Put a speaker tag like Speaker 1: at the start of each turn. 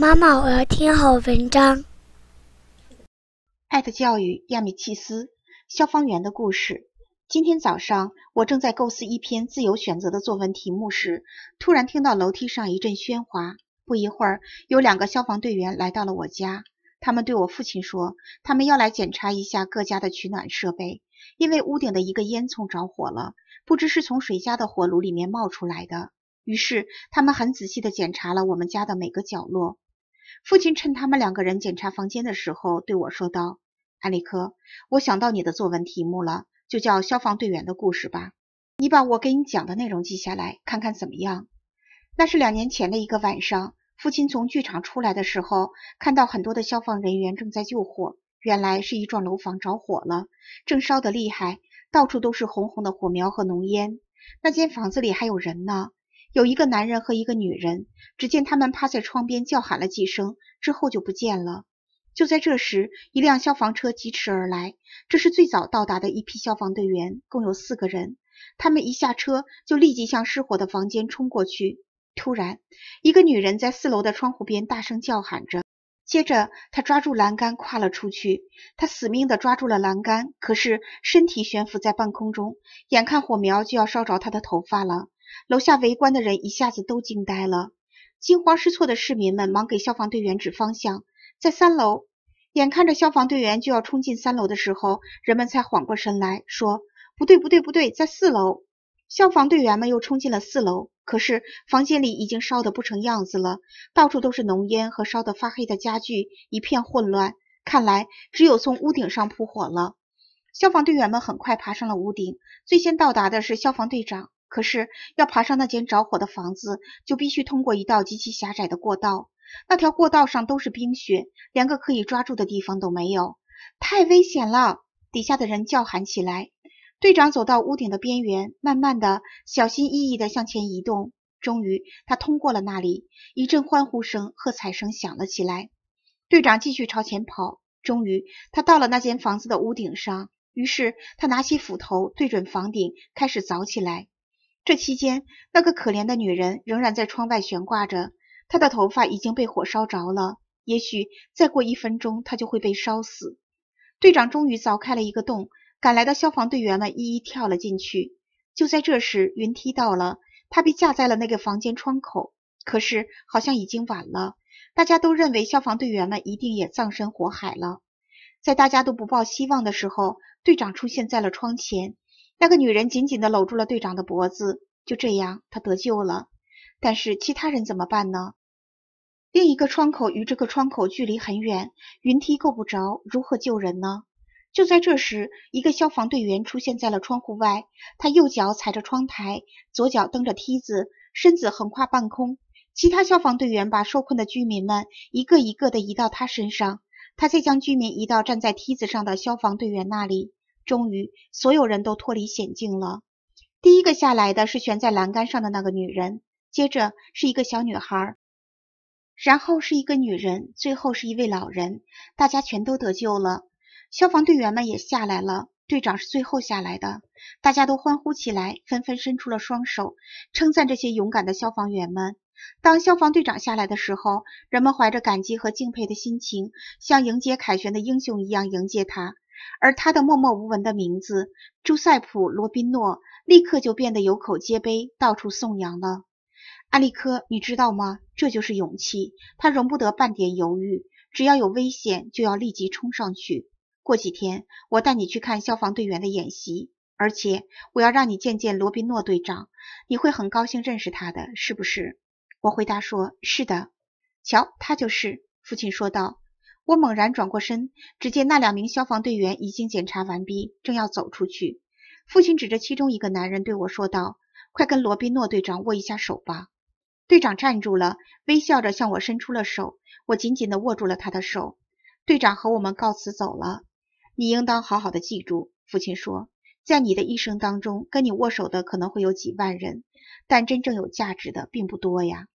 Speaker 1: 妈妈，我要听好文章。艾特教育亚米契斯《消防员的故事》。今天早上，我正在构思一篇自由选择的作文题目时，突然听到楼梯上一阵喧哗。不一会儿，有两个消防队员来到了我家。他们对我父亲说：“他们要来检查一下各家的取暖设备，因为屋顶的一个烟囱着火了，不知是从谁家的火炉里面冒出来的。”于是，他们很仔细的检查了我们家的每个角落。父亲趁他们两个人检查房间的时候对我说道：“埃里克，我想到你的作文题目了，就叫消防队员的故事吧。你把我给你讲的内容记下来，看看怎么样？”那是两年前的一个晚上，父亲从剧场出来的时候，看到很多的消防人员正在救火。原来是一幢楼房着火了，正烧得厉害，到处都是红红的火苗和浓烟。那间房子里还有人呢。有一个男人和一个女人，只见他们趴在窗边叫喊了几声，之后就不见了。就在这时，一辆消防车疾驰而来，这是最早到达的一批消防队员，共有四个人。他们一下车就立即向失火的房间冲过去。突然，一个女人在四楼的窗户边大声叫喊着，接着她抓住栏杆跨了出去。她死命的抓住了栏杆，可是身体悬浮在半空中，眼看火苗就要烧着她的头发了。楼下围观的人一下子都惊呆了，惊慌失措的市民们忙给消防队员指方向，在三楼。眼看着消防队员就要冲进三楼的时候，人们才缓过神来说：“不对，不对，不对，在四楼！”消防队员们又冲进了四楼，可是房间里已经烧得不成样子了，到处都是浓烟和烧得发黑的家具，一片混乱。看来只有从屋顶上扑火了。消防队员们很快爬上了屋顶，最先到达的是消防队长。可是要爬上那间着火的房子，就必须通过一道极其狭窄的过道。那条过道上都是冰雪，连个可以抓住的地方都没有，太危险了！底下的人叫喊起来。队长走到屋顶的边缘，慢慢的、小心翼翼的向前移动。终于，他通过了那里。一阵欢呼声、喝彩声响了起来。队长继续朝前跑，终于他到了那间房子的屋顶上。于是他拿起斧头，对准房顶开始凿起来。这期间，那个可怜的女人仍然在窗外悬挂着，她的头发已经被火烧着了。也许再过一分钟，她就会被烧死。队长终于凿开了一个洞，赶来的消防队员们一一跳了进去。就在这时，云梯到了，她被架在了那个房间窗口。可是，好像已经晚了。大家都认为消防队员们一定也葬身火海了。在大家都不抱希望的时候，队长出现在了窗前。那个女人紧紧的搂住了队长的脖子，就这样，她得救了。但是其他人怎么办呢？另一个窗口与这个窗口距离很远，云梯够不着，如何救人呢？就在这时，一个消防队员出现在了窗户外，他右脚踩着窗台，左脚蹬着梯子，身子横跨半空。其他消防队员把受困的居民们一个一个的移到他身上，他再将居民移到站在梯子上的消防队员那里。终于，所有人都脱离险境了。第一个下来的是悬在栏杆上的那个女人，接着是一个小女孩，然后是一个女人，最后是一位老人。大家全都得救了。消防队员们也下来了，队长是最后下来的。大家都欢呼起来，纷纷伸出了双手，称赞这些勇敢的消防员们。当消防队长下来的时候，人们怀着感激和敬佩的心情，像迎接凯旋的英雄一样迎接他。而他的默默无闻的名字朱塞普·罗宾诺立刻就变得有口皆碑，到处颂扬了。阿利科，你知道吗？这就是勇气，他容不得半点犹豫，只要有危险就要立即冲上去。过几天，我带你去看消防队员的演习，而且我要让你见见罗宾诺队长，你会很高兴认识他的，是不是？我回答说是的。瞧，他就是。父亲说道。我猛然转过身，只见那两名消防队员已经检查完毕，正要走出去。父亲指着其中一个男人对我说道：“快跟罗宾诺队长握一下手吧。”队长站住了，微笑着向我伸出了手。我紧紧的握住了他的手。队长和我们告辞走了。你应当好好的记住，父亲说，在你的一生当中，跟你握手的可能会有几万人，但真正有价值的并不多呀。